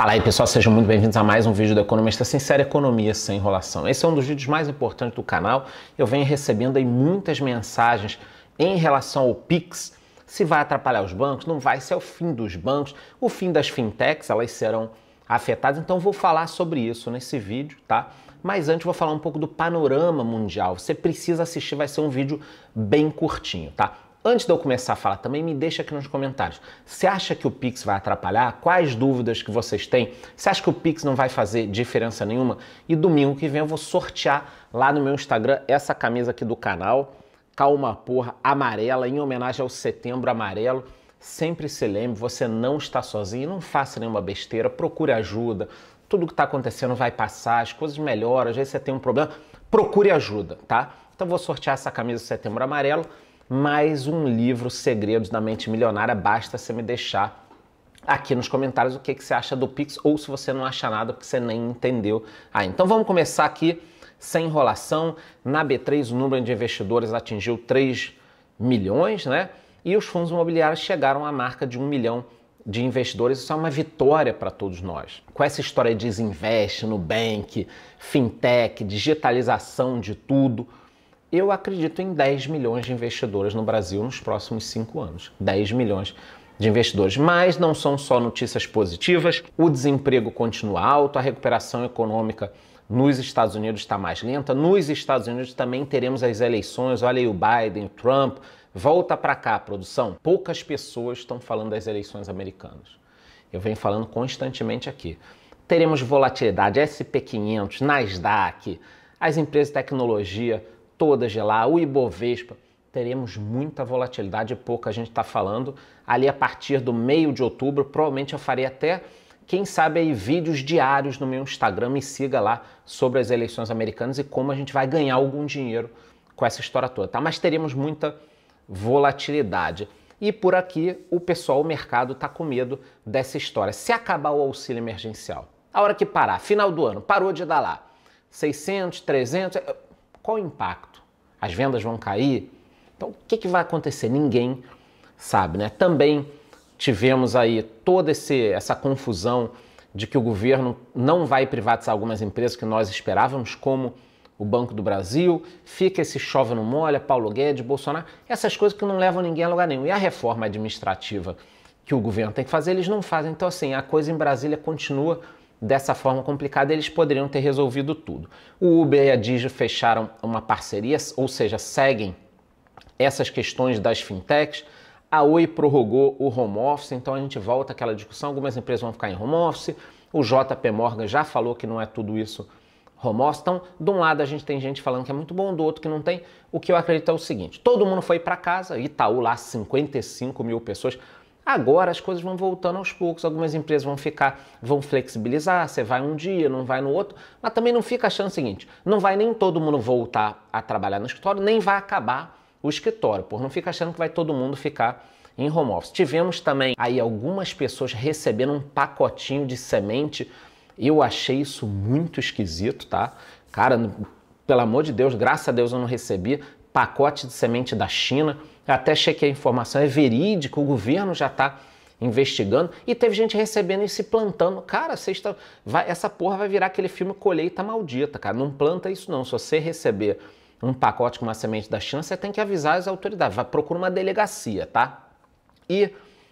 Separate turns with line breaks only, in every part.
Fala aí pessoal, sejam muito bem-vindos a mais um vídeo do Economista Sincero Economia Sem Enrolação. Esse é um dos vídeos mais importantes do canal. Eu venho recebendo aí muitas mensagens em relação ao Pix, se vai atrapalhar os bancos, não vai, se é o fim dos bancos, o fim das fintechs, elas serão afetadas. Então vou falar sobre isso nesse vídeo, tá? Mas antes vou falar um pouco do panorama mundial. Você precisa assistir, vai ser um vídeo bem curtinho, tá? Antes de eu começar a falar, também me deixa aqui nos comentários. Você acha que o Pix vai atrapalhar? Quais dúvidas que vocês têm? Você acha que o Pix não vai fazer diferença nenhuma? E domingo que vem eu vou sortear lá no meu Instagram essa camisa aqui do canal, Calma Porra Amarela, em homenagem ao Setembro Amarelo. Sempre se lembre, você não está sozinho, não faça nenhuma besteira, procure ajuda. Tudo que está acontecendo vai passar, as coisas melhoram, às vezes você tem um problema, procure ajuda, tá? Então vou sortear essa camisa do Setembro Amarelo mais um livro Segredos da Mente Milionária. Basta você me deixar aqui nos comentários o que, que você acha do Pix ou se você não acha nada porque você nem entendeu. Ah, então vamos começar aqui sem enrolação. Na B3 o número de investidores atingiu 3 milhões, né? E os fundos imobiliários chegaram à marca de 1 milhão de investidores, isso é uma vitória para todos nós. Com essa história de no Nubank, fintech, digitalização de tudo, eu acredito em 10 milhões de investidores no Brasil nos próximos cinco anos. 10 milhões de investidores. Mas não são só notícias positivas. O desemprego continua alto, a recuperação econômica nos Estados Unidos está mais lenta. Nos Estados Unidos também teremos as eleições. Olha aí o Biden, o Trump. Volta para cá, produção. Poucas pessoas estão falando das eleições americanas. Eu venho falando constantemente aqui. Teremos volatilidade, SP500, Nasdaq, as empresas de tecnologia de lá o Ibovespa, teremos muita volatilidade, pouco a gente está falando. Ali a partir do meio de outubro, provavelmente eu farei até, quem sabe aí, vídeos diários no meu Instagram, e siga lá sobre as eleições americanas e como a gente vai ganhar algum dinheiro com essa história toda, tá? Mas teremos muita volatilidade. E por aqui o pessoal, o mercado está com medo dessa história. Se acabar o auxílio emergencial, a hora que parar, final do ano, parou de dar lá, 600, 300, qual o impacto? as vendas vão cair. Então, o que, que vai acontecer? Ninguém sabe, né? Também tivemos aí toda esse, essa confusão de que o governo não vai privatizar algumas empresas que nós esperávamos, como o Banco do Brasil, fica esse chove no molha, Paulo Guedes, Bolsonaro, essas coisas que não levam ninguém a lugar nenhum. E a reforma administrativa que o governo tem que fazer, eles não fazem. Então, assim, a coisa em Brasília continua dessa forma complicada, eles poderiam ter resolvido tudo. O Uber e a Digi fecharam uma parceria, ou seja, seguem essas questões das fintechs. A Oi prorrogou o home office, então a gente volta àquela discussão. Algumas empresas vão ficar em home office. O JP Morgan já falou que não é tudo isso home office. Então, de um lado a gente tem gente falando que é muito bom, do outro que não tem. O que eu acredito é o seguinte: todo mundo foi para casa, Itaú lá, 55 mil pessoas. Agora as coisas vão voltando aos poucos, algumas empresas vão ficar, vão flexibilizar, você vai um dia, não vai no outro, mas também não fica achando o seguinte, não vai nem todo mundo voltar a trabalhar no escritório, nem vai acabar o escritório, por não fica achando que vai todo mundo ficar em home office. Tivemos também aí algumas pessoas recebendo um pacotinho de semente. Eu achei isso muito esquisito, tá? Cara, pelo amor de Deus, graças a Deus eu não recebi pacote de semente da China até chequei a informação, é verídico, o governo já está investigando e teve gente recebendo e se plantando. Cara, sexta, estão, vai, essa porra vai virar aquele filme colheita maldita, cara. Não planta isso não. Se você receber um pacote com uma semente da China, você tem que avisar as autoridades. Vai procura uma delegacia, tá? E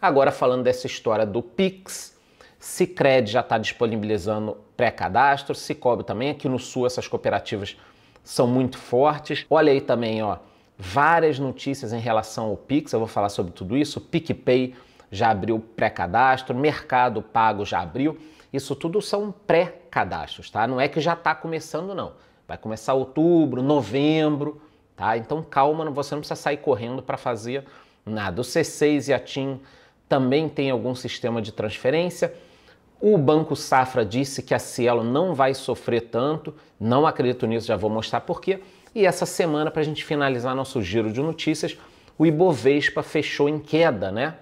agora falando dessa história do Pix, Cicred já está disponibilizando pré-cadastro, Cicobi também, aqui no sul essas cooperativas são muito fortes. Olha aí também, ó, várias notícias em relação ao Pix, eu vou falar sobre tudo isso. PicPay já abriu pré-cadastro, Mercado Pago já abriu. Isso tudo são pré-cadastros, tá? Não é que já está começando, não. Vai começar outubro, novembro, tá? Então calma, você não precisa sair correndo para fazer nada. O C6 e a TIM também tem algum sistema de transferência. O Banco Safra disse que a Cielo não vai sofrer tanto, não acredito nisso, já vou mostrar por quê e essa semana, para a gente finalizar nosso giro de notícias, o Ibovespa fechou em queda, né?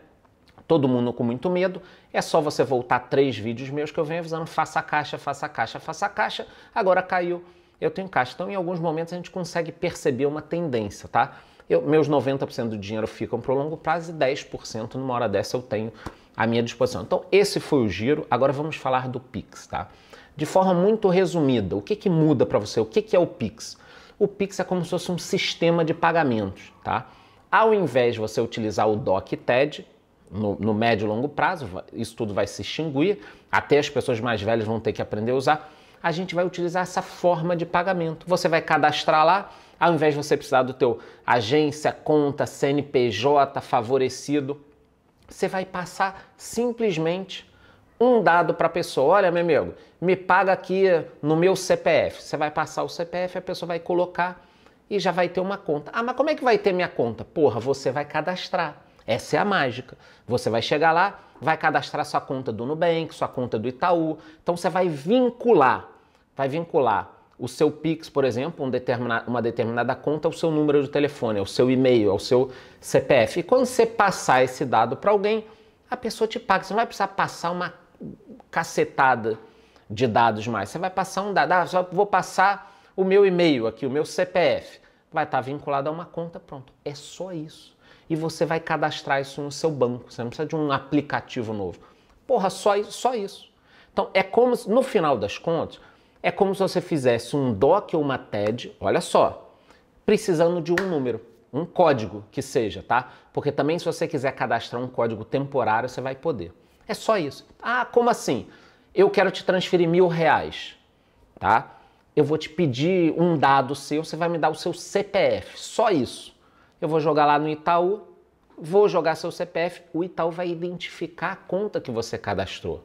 todo mundo com muito medo. É só você voltar três vídeos meus que eu venho avisando: faça caixa, faça caixa, faça caixa. Agora caiu, eu tenho caixa. Então, em alguns momentos, a gente consegue perceber uma tendência, tá? Eu, meus 90% do dinheiro ficam para o longo prazo e 10% numa hora dessa eu tenho à minha disposição. Então, esse foi o giro. Agora vamos falar do Pix, tá? De forma muito resumida, o que, que muda para você? O que, que é o Pix? o Pix é como se fosse um sistema de pagamentos, tá? Ao invés de você utilizar o DOC TED, no, no, médio e longo prazo, isso tudo vai se extinguir, até as pessoas mais velhas vão ter que aprender a usar, a gente vai utilizar essa forma de pagamento. Você vai cadastrar lá, ao invés de você precisar do teu agência, conta, CNPJ favorecido, você vai passar simplesmente um dado para a pessoa. Olha, meu amigo, me paga aqui no meu CPF. Você vai passar o CPF, a pessoa vai colocar e já vai ter uma conta. Ah, mas como é que vai ter minha conta? Porra, você vai cadastrar. Essa é a mágica. Você vai chegar lá, vai cadastrar sua conta do Nubank, sua conta do Itaú. Então você vai vincular, vai vincular o seu Pix, por exemplo, um uma determinada conta, o seu número de telefone, o seu e-mail, o seu CPF. E quando você passar esse dado para alguém, a pessoa te paga. Você não vai precisar passar uma cacetada de dados mais. Você vai passar um dado, ah, só vou passar o meu e-mail aqui, o meu CPF. Vai estar tá vinculado a uma conta, pronto. É só isso. E você vai cadastrar isso no seu banco. Você não precisa de um aplicativo novo. Porra, só isso. Só isso. Então, é como, no final das contas, é como se você fizesse um DOC ou uma TED, olha só, precisando de um número, um código que seja, tá? Porque também se você quiser cadastrar um código temporário, você vai poder. É só isso. Ah, como assim? Eu quero te transferir mil reais, tá? Eu vou te pedir um dado seu, você vai me dar o seu CPF, só isso. Eu vou jogar lá no Itaú, vou jogar seu CPF, o Itaú vai identificar a conta que você cadastrou.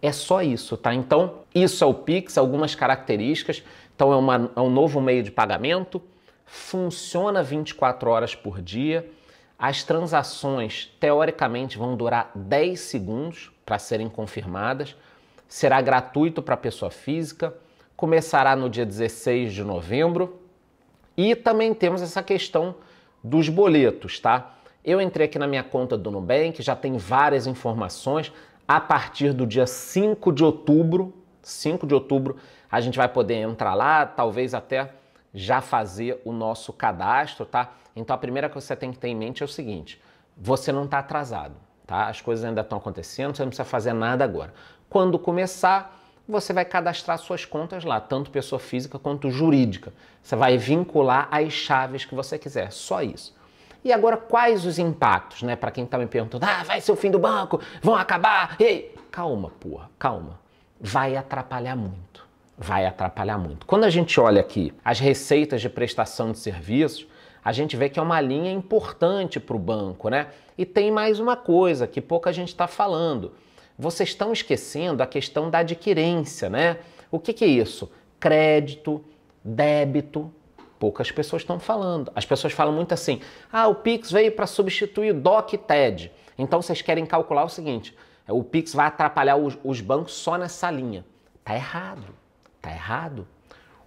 É só isso, tá? Então, isso é o Pix, algumas características. Então, é, uma, é um novo meio de pagamento, funciona 24 horas por dia as transações, teoricamente, vão durar 10 segundos para serem confirmadas. Será gratuito para a pessoa física. Começará no dia 16 de novembro. E também temos essa questão dos boletos, tá? Eu entrei aqui na minha conta do Nubank, já tem várias informações. A partir do dia 5 de outubro, 5 de outubro, a gente vai poder entrar lá, talvez até já fazer o nosso cadastro, tá? Então a primeira coisa que você tem que ter em mente é o seguinte: você não está atrasado, tá? As coisas ainda estão acontecendo, você não precisa fazer nada agora. Quando começar, você vai cadastrar suas contas lá, tanto pessoa física quanto jurídica. Você vai vincular as chaves que você quiser, só isso. E agora, quais os impactos, né? Para quem está me perguntando, ah, vai ser o fim do banco, vão acabar, ei! Calma, porra, calma. Vai atrapalhar muito vai atrapalhar muito. Quando a gente olha aqui as receitas de prestação de serviços, a gente vê que é uma linha importante para o banco, né? E tem mais uma coisa que pouca gente está falando. Vocês estão esquecendo a questão da adquirência, né? O que, que é isso? Crédito, débito, poucas pessoas estão falando. As pessoas falam muito assim: ah, o Pix veio para substituir o DOC e TED. Então vocês querem calcular o seguinte: o Pix vai atrapalhar os, os bancos só nessa linha. Tá errado. Tá errado.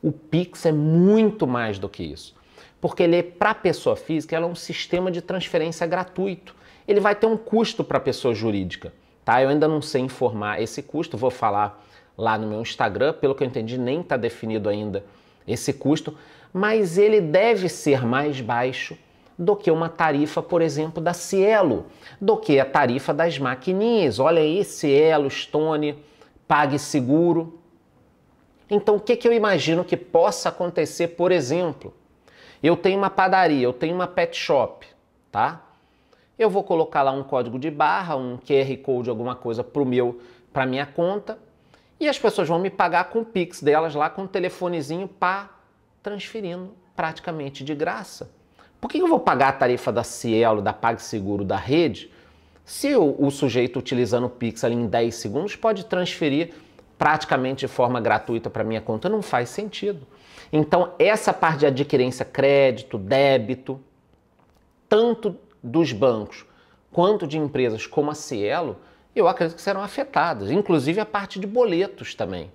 O Pix é muito mais do que isso. Porque ele, é para a pessoa física, ela é um sistema de transferência gratuito. Ele vai ter um custo para a pessoa jurídica. Tá? Eu ainda não sei informar esse custo, vou falar lá no meu Instagram, pelo que eu entendi, nem está definido ainda esse custo, mas ele deve ser mais baixo do que uma tarifa, por exemplo, da Cielo, do que a tarifa das maquininhas. Olha aí, Cielo, Stone, PagSeguro, então, o que, que eu imagino que possa acontecer, por exemplo? Eu tenho uma padaria, eu tenho uma pet shop, tá? Eu vou colocar lá um código de barra, um QR Code, alguma coisa para meu, para minha conta, e as pessoas vão me pagar com o Pix delas lá com o telefonezinho pá, transferindo praticamente de graça. Por que eu vou pagar a tarifa da Cielo, da PagSeguro, da rede, se o, o sujeito utilizando o Pix ali em 10 segundos pode transferir praticamente de forma gratuita para minha conta não faz sentido. Então, essa parte de adquirência crédito, débito, tanto dos bancos quanto de empresas como a Cielo, eu acredito que serão afetadas, inclusive a parte de boletos também.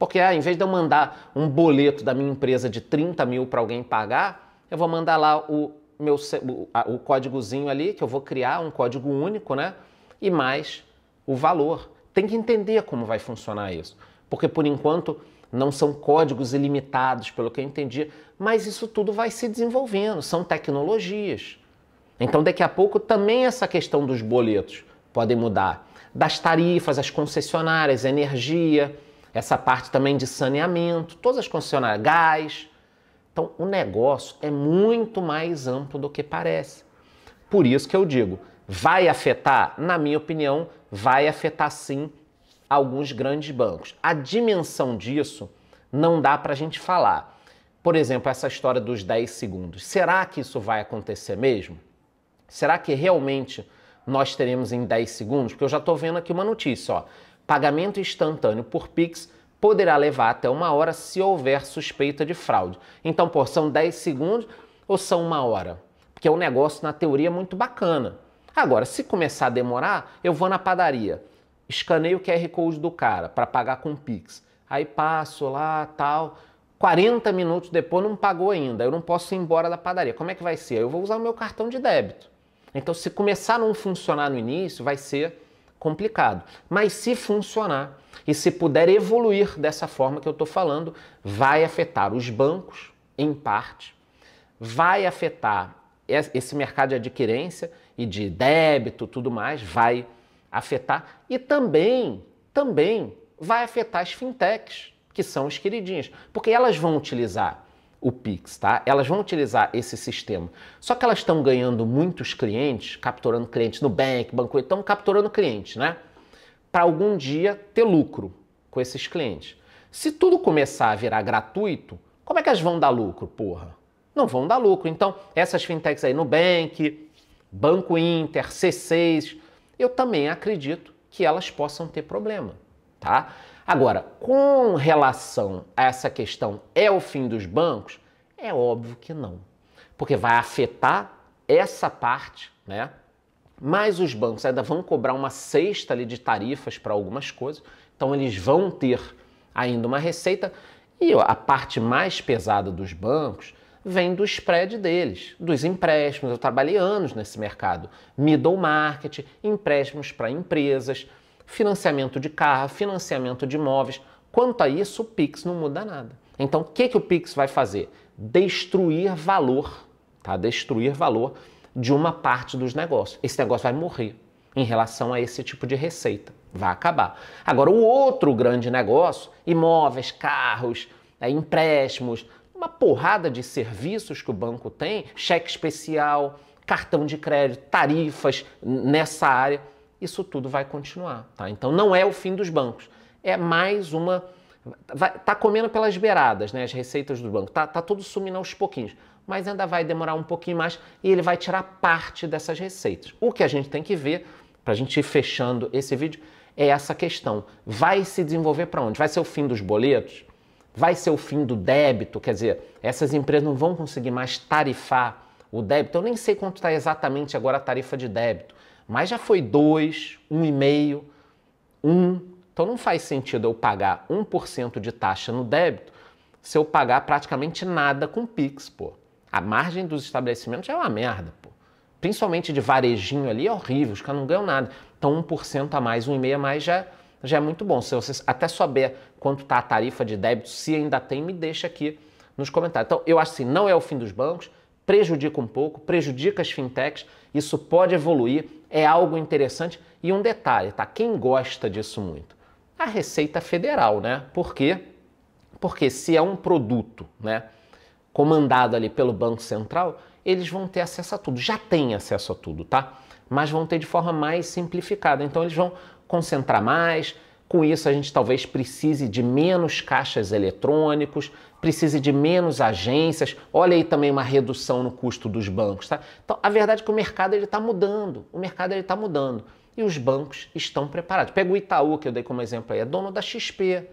Porque ah, em vez de eu mandar um boleto da minha empresa de 30 mil para alguém pagar, eu vou mandar lá o meu o, o códigozinho ali, que eu vou criar um código único, né? E mais o valor tem que entender como vai funcionar isso. Porque por enquanto não são códigos ilimitados, pelo que eu entendi, mas isso tudo vai se desenvolvendo, são tecnologias. Então, daqui a pouco, também essa questão dos boletos podem mudar. Das tarifas, as concessionárias, energia, essa parte também de saneamento, todas as concessionárias, gás. Então, o negócio é muito mais amplo do que parece. Por isso que eu digo, vai afetar, na minha opinião, vai afetar sim alguns grandes bancos. A dimensão disso não dá para a gente falar. Por exemplo, essa história dos 10 segundos. Será que isso vai acontecer mesmo? Será que realmente nós teremos em 10 segundos? Porque eu já estou vendo aqui uma notícia, ó. Pagamento instantâneo por Pix poderá levar até uma hora se houver suspeita de fraude. Então, pô, são 10 segundos ou são uma hora? Porque é um negócio, na teoria, é muito bacana. Agora, se começar a demorar, eu vou na padaria, escaneio o QR Code do cara para pagar com Pix. Aí passo lá, tal. 40 minutos depois não pagou ainda, eu não posso ir embora da padaria. Como é que vai ser? Eu vou usar o meu cartão de débito. Então, se começar a não funcionar no início, vai ser complicado. Mas se funcionar e se puder evoluir dessa forma que eu estou falando, vai afetar os bancos, em parte, vai afetar esse mercado de adquirência e de débito, tudo mais, vai afetar e também, também vai afetar as fintechs, que são os queridinhas, porque elas vão utilizar o Pix, tá? Elas vão utilizar esse sistema. Só que elas estão ganhando muitos clientes, capturando clientes no Bank, banco, estão capturando clientes, né? Para algum dia ter lucro com esses clientes. Se tudo começar a virar gratuito, como é que elas vão dar lucro, porra? não vão dar lucro. Então, essas fintechs aí, Nubank, Banco Inter, C6, eu também acredito que elas possam ter problema, tá? Agora, com relação a essa questão, é o fim dos bancos? É óbvio que não, porque vai afetar essa parte, né? Mas os bancos ainda vão cobrar uma cesta ali de tarifas para algumas coisas, então eles vão ter ainda uma receita. E a parte mais pesada dos bancos vem do spread deles, dos empréstimos. Eu trabalhei anos nesse mercado. Middle market, empréstimos para empresas, financiamento de carro, financiamento de imóveis. Quanto a isso, o Pix não muda nada. Então, o que, que o Pix vai fazer? Destruir valor, tá? Destruir valor de uma parte dos negócios. Esse negócio vai morrer em relação a esse tipo de receita. Vai acabar. Agora, o outro grande negócio, imóveis, carros, é, empréstimos, uma porrada de serviços que o banco tem, cheque especial, cartão de crédito, tarifas nessa área, isso tudo vai continuar, tá? Então não é o fim dos bancos, é mais uma vai, tá comendo pelas beiradas, né, as receitas do banco, tá, tá tudo sumindo aos pouquinhos, mas ainda vai demorar um pouquinho mais e ele vai tirar parte dessas receitas. O que a gente tem que ver para a gente ir fechando esse vídeo é essa questão: vai se desenvolver para onde? Vai ser o fim dos boletos? Vai ser o fim do débito, quer dizer, essas empresas não vão conseguir mais tarifar o débito. Eu nem sei quanto está exatamente agora a tarifa de débito, mas já foi 2, 1,5, 1. Então não faz sentido eu pagar 1% de taxa no débito se eu pagar praticamente nada com Pix, pô. A margem dos estabelecimentos é uma merda, pô. Principalmente de varejinho ali é horrível, os caras não ganham nada. Então 1% a mais, 1,5% a mais já é já é muito bom. Se você até saber quanto está a tarifa de débito, se ainda tem, me deixa aqui nos comentários. Então, eu acho assim, não é o fim dos bancos, prejudica um pouco, prejudica as fintechs, isso pode evoluir, é algo interessante. E um detalhe, tá? Quem gosta disso muito? A Receita Federal, né? Por quê? Porque se é um produto, né, comandado ali pelo Banco Central, eles vão ter acesso a tudo. Já tem acesso a tudo, tá? Mas vão ter de forma mais simplificada. Então eles vão concentrar mais. Com isso, a gente talvez precise de menos caixas eletrônicos, precise de menos agências. Olha aí também uma redução no custo dos bancos. Tá? Então, a verdade é que o mercado está mudando. O mercado está mudando. E os bancos estão preparados. Pega o Itaú, que eu dei como exemplo aí, é dono da XP.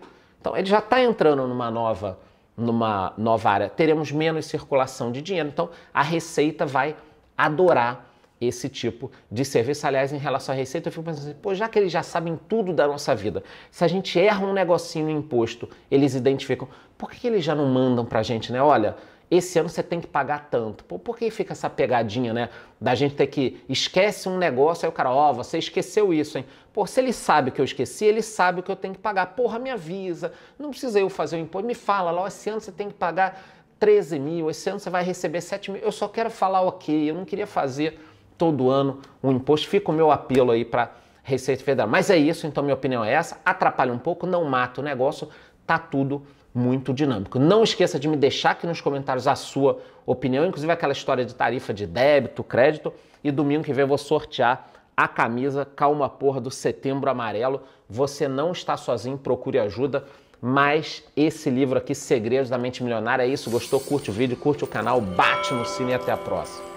Então, ele já está entrando numa nova, numa nova área. Teremos menos circulação de dinheiro. Então, a receita vai adorar esse tipo de serviço. Aliás, em relação à receita, eu fico pensando assim, pô, já que eles já sabem tudo da nossa vida, se a gente erra um negocinho no imposto, eles identificam, por que eles já não mandam pra gente, né? Olha, esse ano você tem que pagar tanto. Pô, por que fica essa pegadinha, né? Da gente ter que esquece um negócio, aí o cara, ó, oh, você esqueceu isso, hein? Pô, se ele sabe que eu esqueci, ele sabe que eu tenho que pagar. Porra, me avisa. Não precisa eu fazer o imposto. Me fala lá, esse ano você tem que pagar 13 mil, esse ano você vai receber 7 mil. Eu só quero falar ok, eu não queria fazer todo ano um imposto. Fica o meu apelo aí para Receita Federal. Mas é isso, então minha opinião é essa. Atrapalha um pouco, não mata o negócio, tá tudo muito dinâmico. Não esqueça de me deixar aqui nos comentários a sua opinião, inclusive aquela história de tarifa de débito, crédito. E domingo que vem eu vou sortear a camisa Calma Porra do Setembro Amarelo. Você não está sozinho, procure ajuda. Mas esse livro aqui, Segredos da Mente Milionária, é isso. Gostou? Curte o vídeo, curte o canal, bate no sino e até a próxima.